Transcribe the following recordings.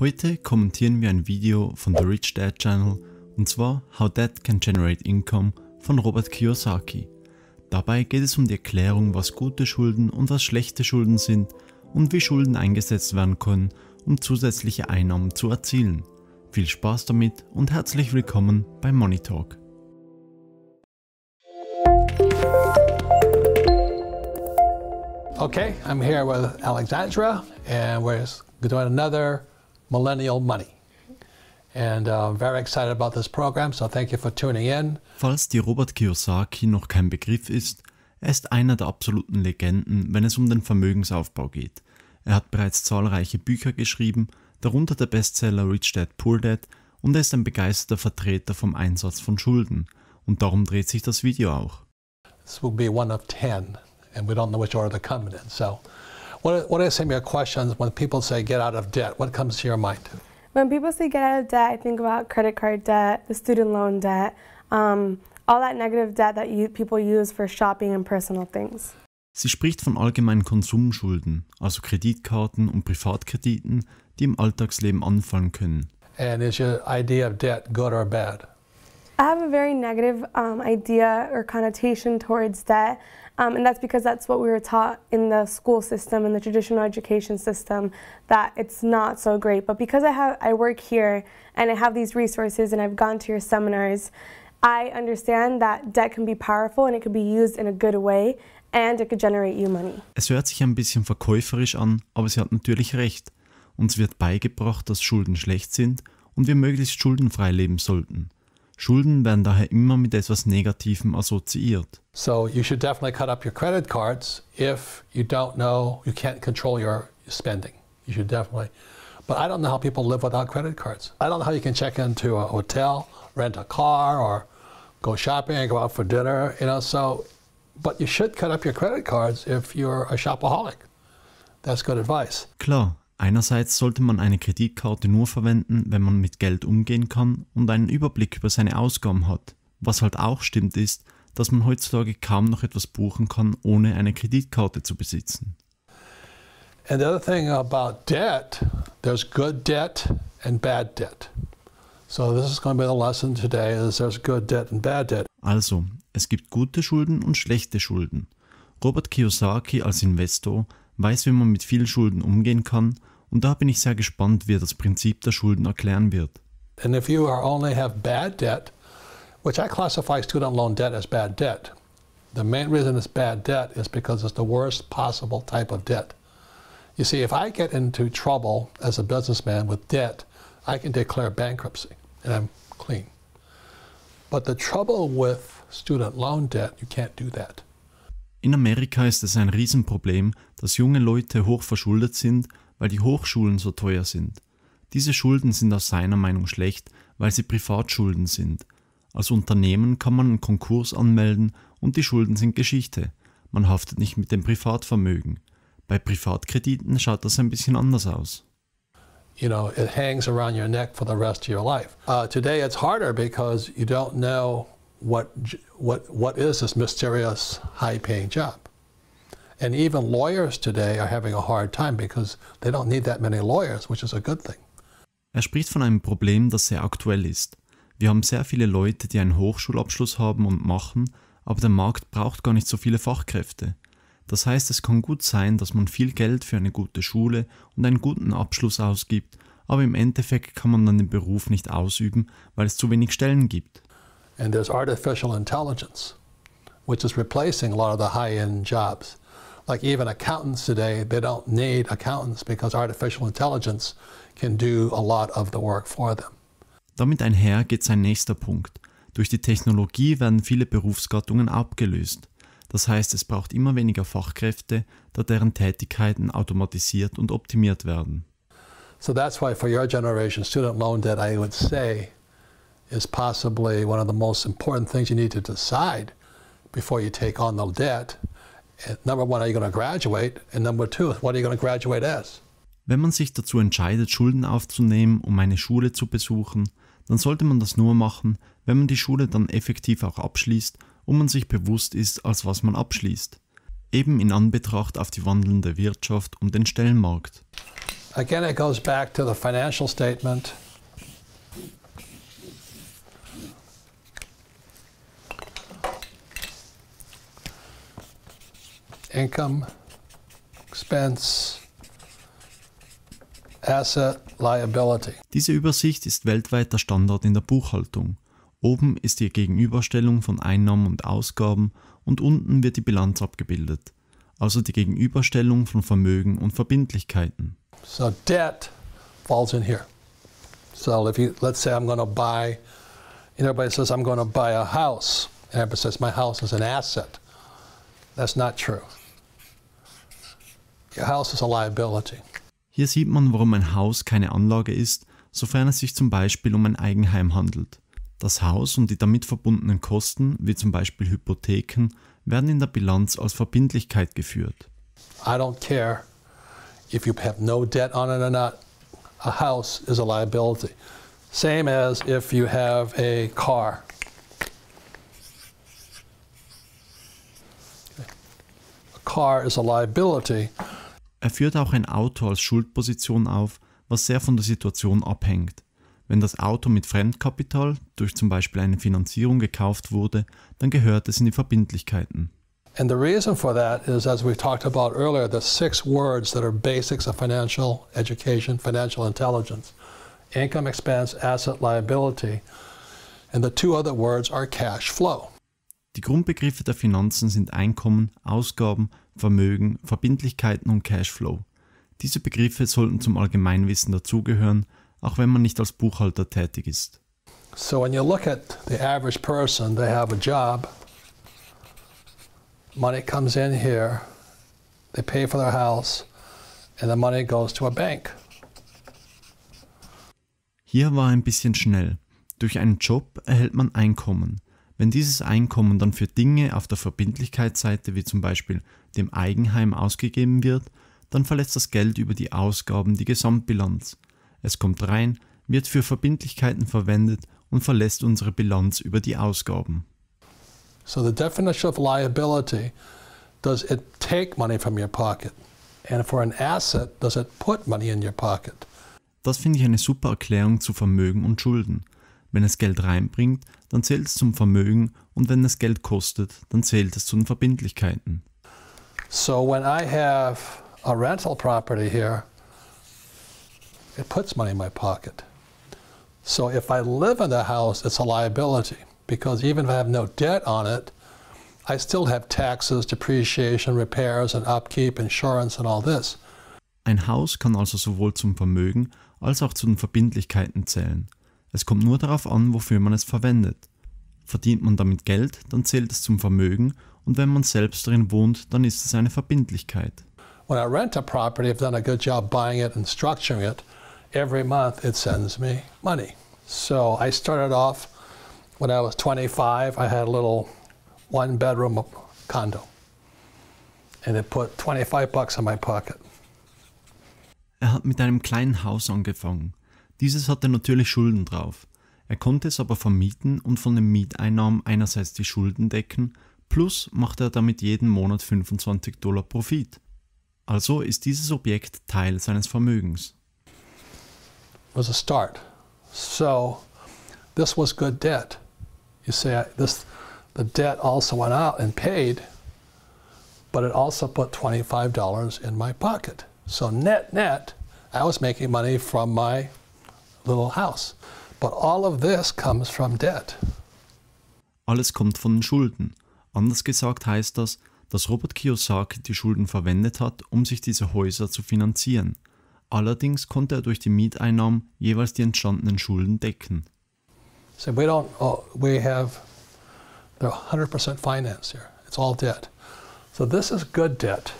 Heute kommentieren wir ein Video von The Rich Dad Channel und zwar How Dad Can Generate Income von Robert Kiyosaki. Dabei geht es um die Erklärung, was gute Schulden und was schlechte Schulden sind und wie Schulden eingesetzt werden können, um zusätzliche Einnahmen zu erzielen. Viel Spaß damit und herzlich willkommen bei Money Talk. Okay, I'm here with Alexandra and we're going to another millennial money. And uh, very excited about this program, so thank you for tuning in. Falls dir Robert Kiyosaki noch kein Begriff ist, er ist einer der absoluten Legenden, wenn es um den Vermögensaufbau geht. Er hat bereits zahlreiche Bücher geschrieben, darunter der Bestseller Rich Dad Poor Dad und er ist ein begeisterter Vertreter vom Einsatz von Schulden. Und darum dreht sich das Video auch. This will be one of ten and we don't know which order they're coming in, so... What, what are some of your questions when people say get out of debt? What comes to your mind? When people say get out of debt, I think about credit card debt, the student loan debt, um, all that negative debt that you, people use for shopping and personal things. Sie spricht von allgemeinen Konsumschulden, also Kreditkarten und Privatkrediten, die im Alltagsleben anfallen können. And is your idea of debt good or bad? I have a very negative um, idea or connotation towards debt, um, and that's because that's what we were taught in the school system and the traditional education system that it's not so great. But because I have I work here and I have these resources and I've gone to your seminars, I understand that debt can be powerful and it can be used in a good way and it could generate you money. Es hört sich ein bisschen verkäuferisch an, aber sie hat natürlich recht. Uns wird beigebracht, dass Schulden schlecht sind und wir möglichst schuldenfrei leben sollten. Schulden werden daher immer mit etwas Negativem assoziiert. So you should definitely cut up your credit cards if you don't know, you can't control your spending. You should definitely. But I don't know how people live without credit cards. I don't know how you can check into a hotel, rent a car, or go shopping, go out for dinner, you know, so, but you should cut up your credit cards if you're a shopaholic. That's good advice. Klar, Einerseits sollte man eine Kreditkarte nur verwenden, wenn man mit Geld umgehen kann und einen Überblick über seine Ausgaben hat. Was halt auch stimmt ist, dass man heutzutage kaum noch etwas buchen kann, ohne eine Kreditkarte zu besitzen. And the other thing about debt, there's good debt and bad debt. So this is going to be the lesson today is there's good debt and bad debt. Also, es gibt gute Schulden und schlechte Schulden. Robert Kiyosaki als Investor weiß, wie man mit vielen Schulden umgehen kann und da bin ich sehr gespannt, wie er das Prinzip der Schulden erklären wird. And if you only have bad debt, which I classify student loan debt as bad debt, the main reason it's bad debt is because it's the worst possible type of debt. You see, if I get into trouble as a businessman with debt, I can declare bankruptcy and I'm clean. But the trouble with student loan debt, you can't do that. In Amerika ist es ein Riesenproblem, dass junge Leute hochverschuldet sind, weil die Hochschulen so teuer sind. Diese Schulden sind aus seiner Meinung schlecht, weil sie Privatschulden sind. Als Unternehmen kann man einen Konkurs anmelden und die Schulden sind Geschichte. Man haftet nicht mit dem Privatvermögen. Bei Privatkrediten schaut das ein bisschen anders aus. You know, it hangs around your neck for the rest of your life. Uh, today it's harder because you don't know what, what, what is this mysterious high paying job? And even lawyers today are having a hard time because they don't need that many lawyers, which is a good thing. Er spricht von einem Problem, das sehr aktuell ist. Wir haben sehr viele Leute, die einen Hochschulabschluss haben und machen, aber der Markt braucht gar nicht so viele Fachkräfte. Das heißt, es kann gut sein, dass man viel Geld für eine gute Schule und einen guten Abschluss ausgibt, aber im Endeffekt kann man dann den Beruf nicht ausüben, weil es zu wenig Stellen gibt. and there's artificial intelligence, which is replacing a lot of the high-end jobs. Like even accountants today, they don't need accountants because artificial intelligence can do a lot of the work for them. Damit einher geht sein nächster Punkt. Durch die Technologie werden viele Berufsgattungen abgelöst. Das heißt, es braucht immer weniger Fachkräfte, da deren Tätigkeiten automatisiert und optimiert werden. So that's why for your generation student loan debt I would say is possibly one of the most important things you need to decide before you take on the debt. Number one, are you going to graduate? And number two, what are you going to graduate as? Wenn man sich dazu entscheidet, Schulden aufzunehmen, um eine Schule zu besuchen, dann sollte man das nur machen, wenn man die Schule dann effektiv auch abschließt und man sich bewusst ist, als was man abschließt. Eben in Anbetracht auf die wandelnde Wirtschaft und den Stellenmarkt. Again, it goes back to the financial statement. income, expense, asset, liability. Diese Übersicht ist weltweiter Standard in der Buchhaltung. Oben ist die Gegenüberstellung von Einnahmen und Ausgaben und unten wird die Bilanz abgebildet, also die Gegenüberstellung von Vermögen und Verbindlichkeiten. So debt falls in here. So if you let's say I'm going to buy everybody says I'm going to buy a house and everybody says my house is an asset. That's not true. Your house is a liability. Hier sieht man, warum ein Haus keine Anlage ist, sofern es sich zum Beispiel um ein Eigenheim handelt. Das Haus und die damit verbundenen Kosten, wie zum Beispiel Hypotheken, werden in der Bilanz als Verbindlichkeit geführt. I don't care if you have no debt on it or not. A house is a liability. Same as if you have a car. A car is a liability er führt auch ein Auto als Schuldposition auf, was sehr von der Situation abhängt. Wenn das Auto mit Fremdkapital durch zum Beispiel eine Finanzierung gekauft wurde, dann gehört es in die Verbindlichkeiten. And the reason for that is, as we talked about earlier, the six words that are basics of financial education, financial intelligence income, expense, asset, liability. And the two other words are cash flow. Die Grundbegriffe der Finanzen sind Einkommen, Ausgaben, Vermögen, Verbindlichkeiten und Cashflow. Diese Begriffe sollten zum Allgemeinwissen dazugehören, auch wenn man nicht als Buchhalter tätig ist. So when you look at the average person, they have a job, money comes in here, they pay for their house and the money goes to a bank. Hier war ein bisschen schnell. Durch einen Job erhält man Einkommen. Wenn dieses Einkommen dann für Dinge auf der Verbindlichkeitsseite wie zum Beispiel dem Eigenheim ausgegeben wird, dann verlässt das Geld über die Ausgaben die Gesamtbilanz. Es kommt rein, wird für Verbindlichkeiten verwendet und verlässt unsere Bilanz über die Ausgaben. So the definition of liability does it take money from your pocket and for an asset does it put money in your pocket. Das finde ich eine super Erklärung zu Vermögen und Schulden. Wenn es Geld reinbringt, dann zählt es zum Vermögen und wenn es Geld kostet, dann zählt es zu den Verbindlichkeiten. So when I have a rental property here, it puts money in my pocket. So if I live in the house, it's a liability because even if I have no debt on it, I still have taxes, depreciation, repairs and upkeep, insurance and all this. Ein Haus kann also sowohl zum Vermögen als auch zu den Verbindlichkeiten zählen. Es kommt nur darauf an, wofür man es verwendet. Verdient man damit Geld, dann zählt es zum Vermögen und wenn man selbst darin wohnt, dann ist es eine Verbindlichkeit. When I rent a property, I've done a good job buying it and structuring it. Every month it sends me money. So I started off when I was 25, I had a little one bedroom condo. And it put 25 bucks in my pocket. Er hat mit einem kleinen Haus angefangen. Dieses hatte natürlich Schulden drauf. Er konnte es aber vermieten und von den Mieteinnahmen einerseits die Schulden decken, plus machte er damit jeden Monat 25 Dollar Profit. Also ist dieses Objekt Teil seines Vermögens. Was a start. So this was good debt. You see, this the debt also went out and paid, but it also put $25 in my pocket. So net net, I was making money from my little house. But all of this comes from debt. Alles kommt von den Schulden. Anders gesagt heißt das, dass Robert Kiyosaki die Schulden verwendet hat, um sich diese Häuser zu finanzieren. Allerdings konnte er durch die Mieteinnahmen jeweils die entstandenen Schulden decken. So we don't, oh, we have 100% finance here. It's all debt. So this is good debt.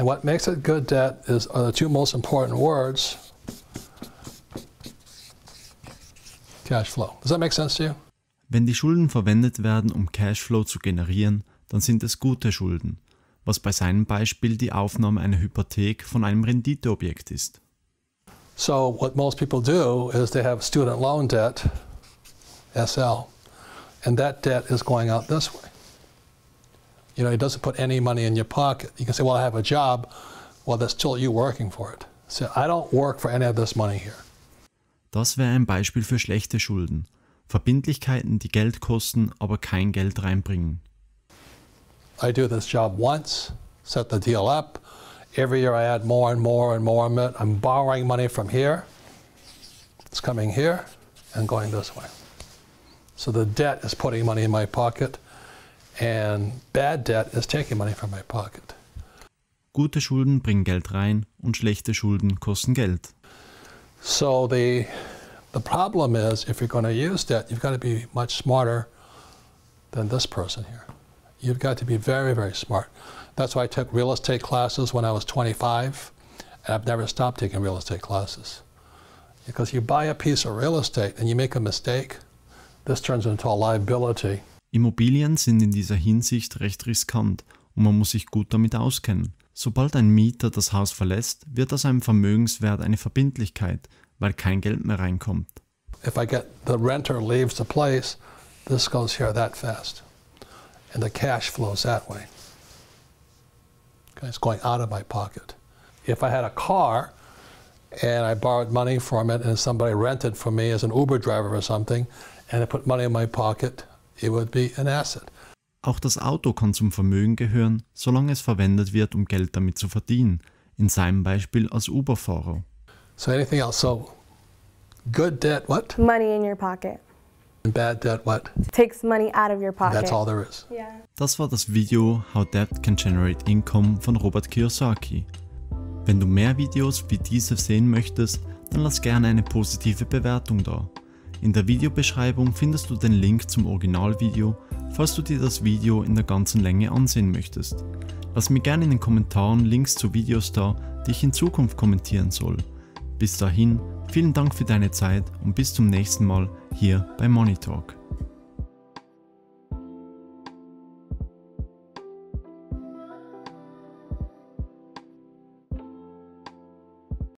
And what makes it good debt is are uh, the two most important words, cash flow. Does that make sense to you? Wenn die Schulden verwendet werden, um Cashflow zu generieren, dann sind es gute Schulden, was bei seinem Beispiel die Aufnahme einer Hypothek von einem Renditeobjekt ist. So what most people do is they have student loan debt, SL, and that debt is going out this way. You know, it doesn't put any money in your pocket. You can say, well, I have a job. Well, that's still you working for it. So I don't work for any of this money here. Das wäre ein Beispiel für schlechte Schulden. Verbindlichkeiten, die Geld kosten, aber kein Geld reinbringen. I do this job once, set the deal up. Every year I add more and more and more. I'm borrowing money from here. It's coming here and going this way. So the debt is putting money in my pocket. And bad debt is taking money from my pocket. Gute Schulden bringen Geld rein und schlechte Schulden kosten Geld. So the the problem is if you're going to use debt, you've got to be much smarter than this person here. You've got to be very very smart. That's why I took real estate classes when I was 25, and I've never stopped taking real estate classes. Because you buy a piece of real estate and you make a mistake, this turns into a liability. Immobilien sind in dieser Hinsicht recht riskant und man muss sich gut damit auskennen. Sobald ein Mieter das Haus verlässt, wird aus einem Vermögenswert eine Verbindlichkeit, weil kein Geld mehr reinkommt. If I get the renter leaves the place, this goes here that fast. And the cash flows that way. Okay, it's going out of my pocket. If I had a car and I borrowed money from it and somebody rented for me as an Uber driver or something and I put money in my pocket, it would be an asset. Auch das Auto kann zum Vermögen gehören, solange es verwendet wird, um Geld damit zu verdienen. In seinem Beispiel als Uber-Fahrer. So anything else? So good debt, what? Money in your pocket. Bad debt, what? Takes money out of your pocket. That's all there is. Yeah. Das war das Video How Debt Can Generate Income von Robert Kiyosaki. Wenn du mehr Videos wie diese sehen möchtest, dann lass gerne eine positive Bewertung da. In der Videobeschreibung findest du den Link zum Originalvideo, falls du dir das Video in der ganzen Länge ansehen möchtest. Lass mir gerne in den Kommentaren Links zu Videos da, die ich in Zukunft kommentieren soll. Bis dahin, vielen Dank für deine Zeit und bis zum nächsten Mal hier bei Monitalk.